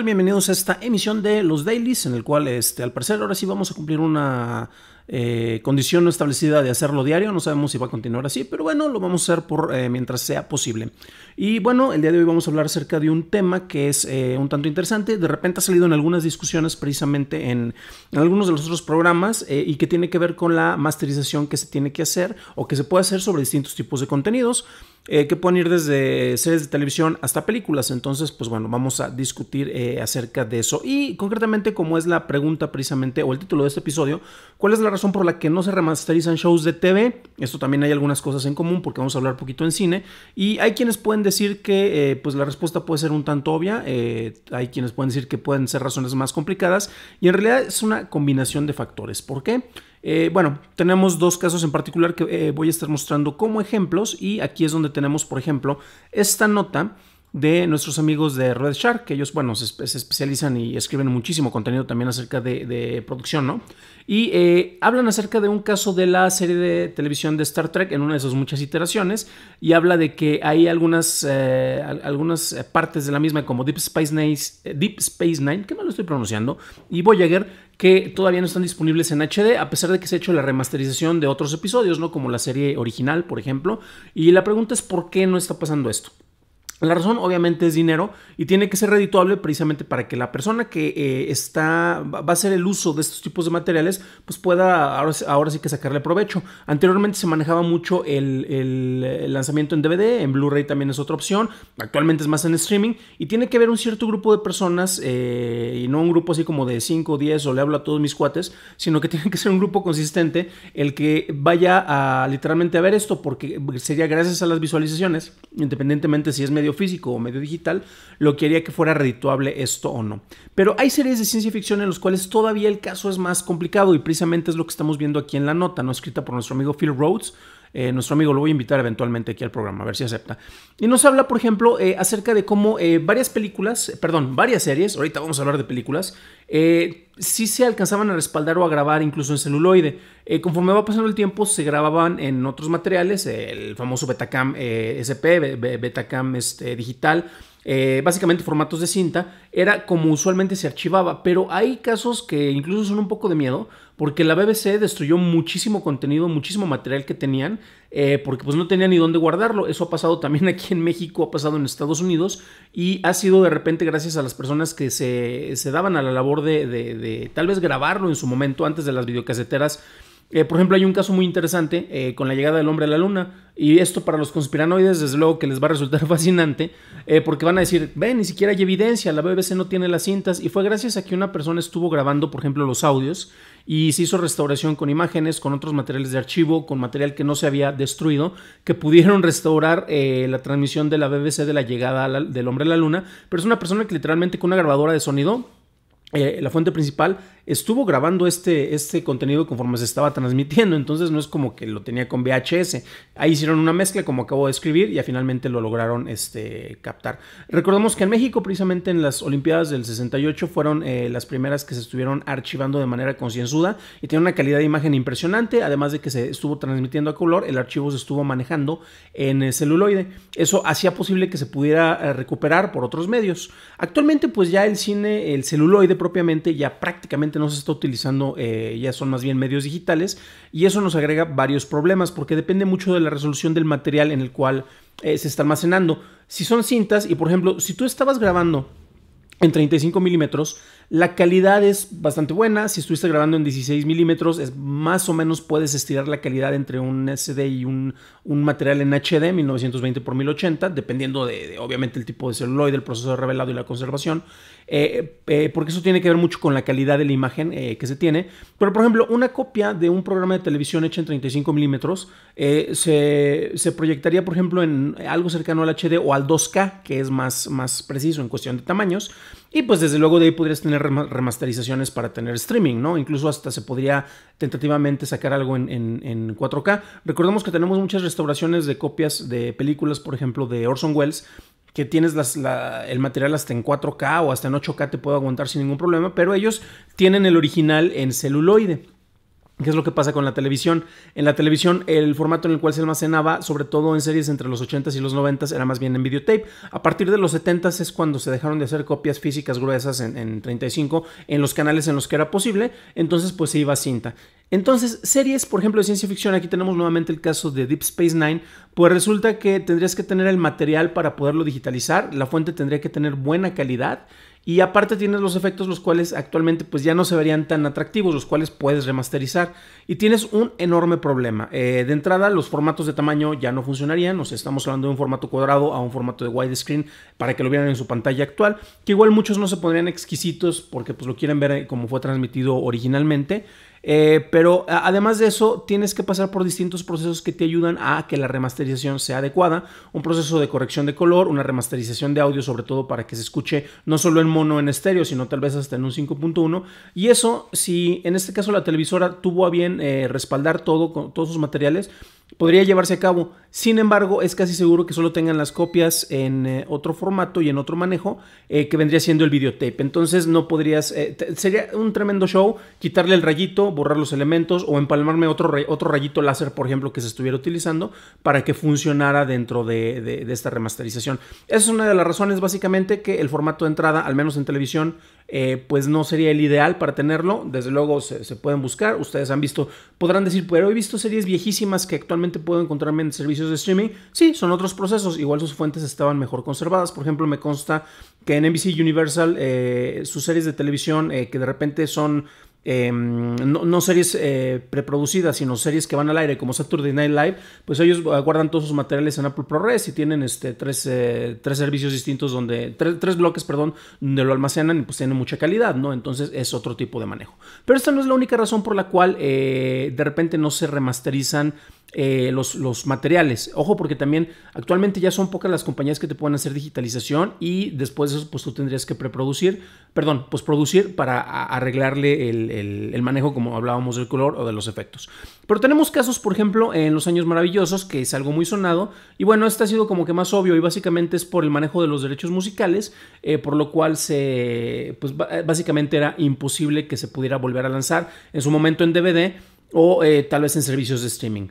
Bienvenidos a esta emisión de Los Dailies, en el cual, este, al parecer, ahora sí vamos a cumplir una eh, condición no establecida de hacerlo diario. No sabemos si va a continuar así, pero bueno, lo vamos a hacer por eh, mientras sea posible. Y bueno, el día de hoy vamos a hablar acerca de un tema que es eh, un tanto interesante. De repente ha salido en algunas discusiones, precisamente en, algunos de los otros programas, y que tiene que ver con la masterización que se tiene que hacer o que se puede hacer sobre distintos tipos de contenidos. que pueden ir desde series de televisión hasta películas. Entonces, pues bueno, vamos a discutir acerca de eso. Y concretamente, como es la pregunta precisamente, o el título de este episodio, ¿cuál es la razón? por la que no se remasterizan shows de TV. Esto también hay algunas cosas en común porque vamos a hablar poquito en cine. Y hay quienes pueden decir que eh, pues la respuesta puede ser un tanto obvia. Eh, hay quienes pueden decir que pueden ser razones más complicadas. Y en realidad es una combinación de factores. ¿Por qué? Eh, bueno, tenemos dos casos en particular que voy a estar mostrando como ejemplos. Y aquí es donde tenemos, por ejemplo, esta nota de nuestros amigos de Red Shark, que ellos, bueno, se, especializan y escriben muchísimo contenido también acerca de, producción, ¿no? Y eh, hablan acerca de un caso de la serie de televisión de Star Trek en una de sus muchas iteraciones, y habla de que hay algunas, eh, algunas partes de la misma, como Deep Space, Nine, eh, Deep Space Nine, que no lo estoy pronunciando, y Voyager, que todavía no están disponibles en HD, a pesar de que se ha hecho la remasterización de otros episodios, ¿no? Como la serie original, por ejemplo. Y la pregunta es, ¿por qué no está pasando esto? La razón obviamente es dinero y tiene que ser redituable precisamente para que la persona que eh, está, va a hacer el uso de estos tipos de materiales pues pueda ahora, sí que sacarle provecho. Anteriormente se manejaba mucho el, eh, lanzamiento en DVD, en Blu-ray también es otra opción, actualmente es más en streaming y tiene que haber un cierto grupo de personas eh, y no un grupo así como de 5 o 10 o le hablo a todos mis cuates, sino que tiene que ser un grupo consistente el que vaya a literalmente a ver esto porque sería gracias a las visualizaciones, independientemente si es medio físico o medio digital, lo que haría que fuera redituable esto o no. Pero hay series de ciencia ficción en los cuales todavía el caso es más complicado y precisamente es lo que estamos viendo aquí en la nota, no escrita por nuestro amigo Phil Rhodes, eh, nuestro amigo lo voy a invitar eventualmente aquí al programa, a ver si acepta. Y nos habla, por ejemplo, eh, acerca de cómo eh, varias películas, perdón, varias series, ahorita vamos a hablar de películas, sí se alcanzaban a respaldar o a grabar incluso en celuloide. conforme va pasando el tiempo, se grababan en otros materiales, el famoso Betacam SP, Betacam este, digital eh, básicamente formatos de cinta, era como usualmente se archivaba, pero hay casos que incluso son un poco de miedo, porque la BBC destruyó muchísimo contenido, muchísimo material que tenían, eh, porque pues no tenían ni dónde guardarlo. Eso ha pasado también aquí en México, ha pasado en Estados Unidos, y ha sido de repente gracias a las personas que se, daban a la labor de, de, de tal vez grabarlo en su momento antes de las videocaseteras. Eh, por ejemplo, hay un caso muy interesante eh, con la llegada del hombre a la luna. Y esto para los conspiranoides, desde luego que les va a resultar fascinante, eh, porque van a decir, ve, ni siquiera hay evidencia, la BBC no tiene las cintas. Y fue gracias a que una persona estuvo grabando, por ejemplo, los audios y se hizo restauración con imágenes, con otros materiales de archivo, con material que no se había destruido, que pudieron restaurar la transmisión de la BBC de la llegada del hombre a la luna. Pero es una persona que literalmente con una grabadora de sonido la fuente principal estuvo grabando este, este contenido conforme se estaba transmitiendo, entonces no es como que lo tenía con VHS. Ahí hicieron una mezcla como acabo de escribir y finalmente lo lograron este, captar. Recordemos que en México, precisamente en las Olimpiadas del 68, fueron eh, las primeras que se estuvieron archivando de manera concienzuda y tiene una calidad de imagen impresionante, además de que se estuvo transmitiendo a color, el archivo se estuvo manejando en eh, celuloide. Eso hacía posible que se pudiera eh, recuperar por otros medios. Actualmente pues ya el cine, el celuloide propiamente ya prácticamente no se está utilizando, eh, ya son más bien medios digitales, y eso nos agrega varios problemas porque depende mucho de la resolución del material en el cual eh, se está almacenando. Si son cintas, y por ejemplo, si tú estabas grabando en 35 milímetros. La calidad es bastante buena. Si estuviste grabando en 16 milímetros, es más o menos puedes estirar la calidad entre un SD y un, material en HD 1920x1080, dependiendo de, obviamente el tipo de celuloide, el proceso de revelado y la conservación. Eh, eh, porque eso tiene que ver mucho con la calidad de la imagen eh, que se tiene. Pero por ejemplo, una copia de un programa de televisión hecha en 35 milímetros se, se, proyectaría, por ejemplo, en algo cercano al HD o al 2K, que es más, más preciso en cuestión de tamaños. Y pues desde luego de ahí podrías tener remasterizaciones para tener streaming, ¿no? Incluso hasta se podría tentativamente sacar algo en, 4K. Recordemos que tenemos muchas restauraciones de copias de películas, por ejemplo, de Orson Welles, que tienes el material hasta en 4K o hasta en 8K te puedo aguantar sin ningún problema, pero ellos tienen el original en celuloide. ¿Qué es lo que pasa con la televisión? En la televisión, el formato en el cual se almacenaba, sobre todo en series entre los 80s y los 90s, era más bien en videotape. A partir de los 70s es cuando se dejaron de hacer copias físicas gruesas en, 35, en los canales en los que era posible. Entonces, pues se iba a cinta. Entonces, series, por ejemplo, de ciencia ficción, aquí tenemos nuevamente el caso de Deep Space Nine, pues resulta que tendrías que tener el material para poderlo digitalizar, la fuente tendría que tener buena calidad y aparte tienes los efectos los cuales actualmente pues ya no se verían tan atractivos, los cuales puedes remasterizar. Y tienes un enorme problema. Eh, de entrada los formatos de tamaño ya no funcionarían, o estamos hablando de un formato cuadrado a un formato de widescreen para que lo vieran en su pantalla actual, que igual muchos no se pondrían exquisitos porque pues lo quieren ver como fue transmitido originalmente. Eh, pero además de eso, tienes que pasar por distintos procesos que te ayudan a que la remasterización sea adecuada. Un proceso de corrección de color, una remasterización de audio, sobre todo para que se escuche no solo en mono en estéreo, sino tal vez hasta en un 5.1. Y eso, si en este caso la televisora tuvo a bien eh, respaldar todo, con todos sus materiales, podría llevarse a cabo. Sin embargo, es casi seguro que solo tengan las copias en eh, otro formato y en otro manejo eh, que vendría siendo el videotape. Entonces no podrías, eh, sería un tremendo show quitarle el rayito, borrar los elementos o empalmarme otro, otro rayito láser, por ejemplo, que se estuviera utilizando para que funcionara dentro de, esta remasterización. Esa es una de las razones básicamente que el formato de entrada, al menos en televisión, pues no sería el ideal para tenerlo. Desde luego se, se, pueden buscar, ustedes han visto, podrán decir, pero he visto series viejísimas que actualmente puedo encontrarme en servicios de streaming, sí, son otros procesos, igual sus fuentes estaban mejor conservadas. Por ejemplo, me consta que en NBC Universal eh, sus series de televisión eh, que de repente son em, no, series eh, preproducidas, sino series que van al aire, como Saturday Night Live, pues ellos guardan todos sus materiales en Apple ProRes y tienen este, tres, servicios distintos donde, tres, bloques, perdón, donde lo almacenan y pues tienen mucha calidad, ¿no? Entonces es otro tipo de manejo. Pero esta no es la única razón por la cual de repente no se remasterizan eh, los, los, materiales. Ojo, porque también actualmente ya son pocas las compañías que te pueden hacer digitalización y después de eso, pues tú tendrías que preproducir, perdón, pues producir para arreglarle el, manejo, como hablábamos del color o de los efectos. Pero tenemos casos, por ejemplo, en Los Años Maravillosos, que es algo muy sonado. Y bueno, este ha sido como que más obvio y básicamente es por el manejo de los derechos musicales, eh, por lo cual se, pues básicamente era imposible que se pudiera volver a lanzar en su momento en DVD o eh, tal vez en servicios de streaming.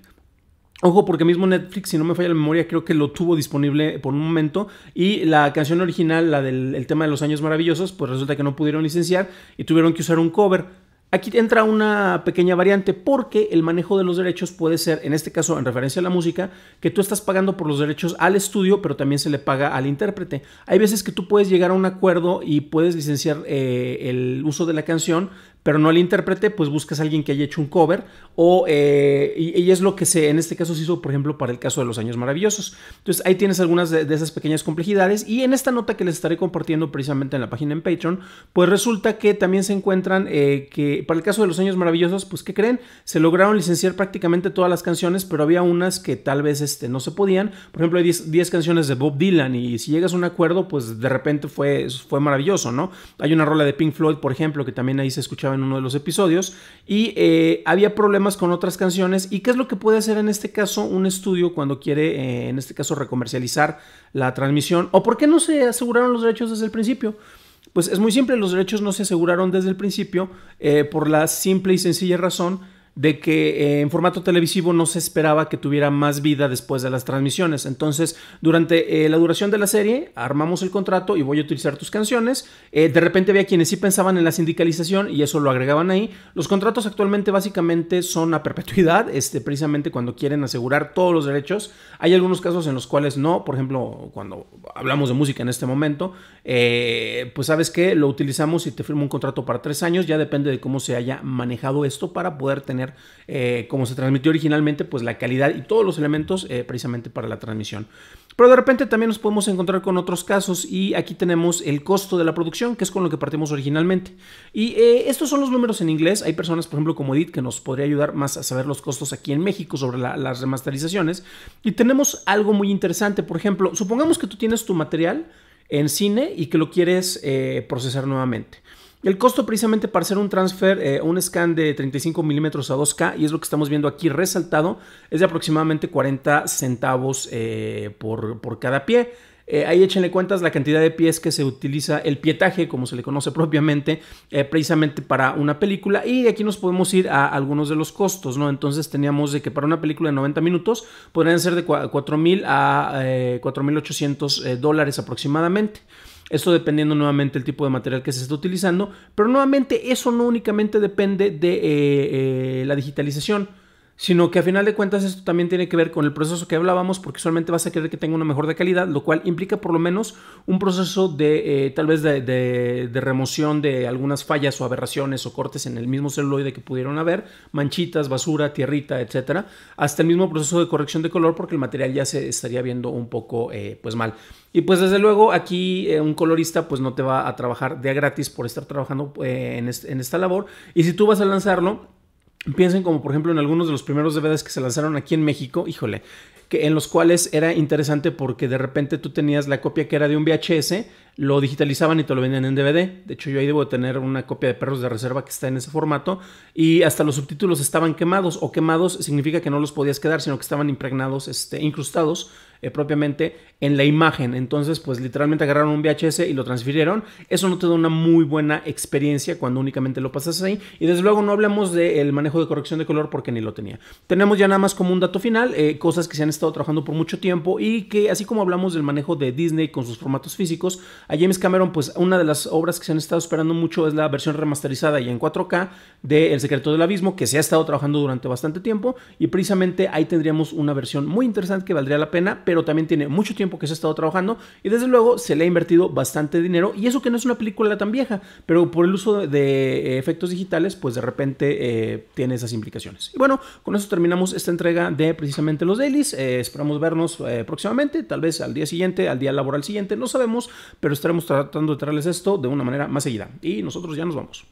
Ojo, porque mismo Netflix, si no me falla la memoria, creo que lo tuvo disponible por un momento. Y la canción original, la del tema de los años maravillosos, pues resulta que no pudieron licenciar y tuvieron que usar un cover. Aquí entra una pequeña variante porque el manejo de los derechos puede ser, en este caso en referencia a la música, que tú estás pagando por los derechos al estudio, pero también se le paga al intérprete. Hay veces que tú puedes llegar a un acuerdo y puedes licenciar eh, el uso de la canción, pero no al intérprete, pues buscas a alguien que haya hecho un cover o eh, y, es lo que se, en este caso se hizo, por ejemplo, para el caso de los años maravillosos. Entonces ahí tienes algunas de, esas pequeñas complejidades y en esta nota que les estaré compartiendo precisamente en la página en Patreon, pues resulta que también se encuentran eh, que para el caso de los años maravillosos, pues ¿qué creen? Se lograron licenciar prácticamente todas las canciones, pero había unas que tal vez este, no se podían. Por ejemplo, hay 10 canciones de Bob Dylan y si llegas a un acuerdo, pues de repente fue, fue maravilloso, ¿no? Hay una rola de Pink Floyd, por ejemplo, que también ahí se escuchaba en uno de los episodios, y eh, había problemas con otras canciones. ¿Y qué es lo que puede hacer en este caso un estudio cuando quiere, eh, en este caso, recomercializar la transmisión? ¿O por qué no se aseguraron los derechos desde el principio? Pues es muy simple, los derechos no se aseguraron desde el principio eh, por la simple y sencilla razón de que eh, en formato televisivo no se esperaba que tuviera más vida después de las transmisiones. Entonces, durante eh, la duración de la serie, armamos el contrato y voy a utilizar tus canciones. Eh, de repente había quienes sí pensaban en la sindicalización y eso lo agregaban ahí. Los contratos actualmente básicamente son a perpetuidad, este, precisamente cuando quieren asegurar todos los derechos. Hay algunos casos en los cuales no, por ejemplo, cuando hablamos de música en este momento, pues sabes que lo utilizamos y te firmo un contrato para tres años, ya depende de cómo se haya manejado esto para poder tener eh, como se transmitió originalmente, pues la calidad y todos los elementos eh, precisamente para la transmisión. Pero de repente también nos podemos encontrar con otros casos y aquí tenemos el costo de la producción, que es con lo que partimos originalmente. Y eh, estos son los números en inglés. Hay personas, por ejemplo, como Edith, que nos podría ayudar más a saber los costos aquí en México sobre las remasterizaciones. Y tenemos algo muy interesante, por ejemplo, supongamos que tú tienes tu material en cine y que lo quieres procesar nuevamente. El costo precisamente para hacer un transfer, eh, un scan de 35 milímetros a 2K, y es lo que estamos viendo aquí resaltado, es de aproximadamente 40 centavos eh, por, cada pie. Eh, ahí échenle cuentas la cantidad de pies que se utiliza, el pietaje, como se le conoce propiamente, precisamente para una película. Y aquí nos podemos ir a algunos de los costos, ¿no? Entonces teníamos de que para una película de 90 minutos podrían ser de 4.000 a mil 4.800 dólares aproximadamente. Esto dependiendo nuevamente el tipo de material que se está utilizando, pero nuevamente eso no únicamente depende de eh, eh, la digitalización sino que a final de cuentas esto también tiene que ver con el proceso que hablábamos, porque solamente vas a querer que tenga una mejor de calidad, lo cual implica por lo menos un proceso de eh, tal vez de, remoción de algunas fallas o aberraciones o cortes en el mismo celuloide que pudieron haber, manchitas, basura, tierrita, etcétera, hasta el mismo proceso de corrección de color, porque el material ya se estaría viendo un poco eh, pues mal. Y pues desde luego aquí eh, un colorista pues no te va a trabajar de gratis por estar trabajando en esta labor, y si tú vas a lanzarlo Piensen como por ejemplo en algunos de los primeros DVDs que se lanzaron aquí en México, híjole, que en los cuales era interesante porque de repente tú tenías la copia que era de un VHS, lo digitalizaban y te lo vendían en DVD. De hecho, yo ahí debo tener una copia de Perros de Reserva que está en ese formato. Y hasta los subtítulos estaban quemados, o quemados significa que no los podías quedar, sino que estaban impregnados, este, incrustados eh, propiamente en la imagen. Entonces, pues literalmente agarraron un VHS y lo transfirieron. Eso no te da una muy buena experiencia cuando únicamente lo pasas ahí. Y desde luego no hablamos del manejo de corrección de color porque ni lo tenía. Tenemos ya nada más como un dato final, eh, cosas que se han estado trabajando por mucho tiempo y que así como hablamos del manejo de Disney con sus formatos físicos, a James Cameron, pues una de las obras que se han estado esperando mucho es la versión remasterizada y en 4K de El Secreto del Abismo, que se ha estado trabajando durante bastante tiempo y precisamente ahí tendríamos una versión muy interesante que valdría la pena, pero también tiene mucho tiempo que se ha estado trabajando y desde luego se le ha invertido bastante dinero y eso que no es una película tan vieja, pero por el uso de efectos digitales, pues de repente eh, tiene esas implicaciones. Y bueno, con eso terminamos esta entrega de precisamente los dailies. Eh, esperamos vernos eh, próximamente, tal vez al día siguiente, al día laboral siguiente, no sabemos, pero pero estaremos tratando de traerles esto de una manera más seguida. Y nosotros ya nos vamos.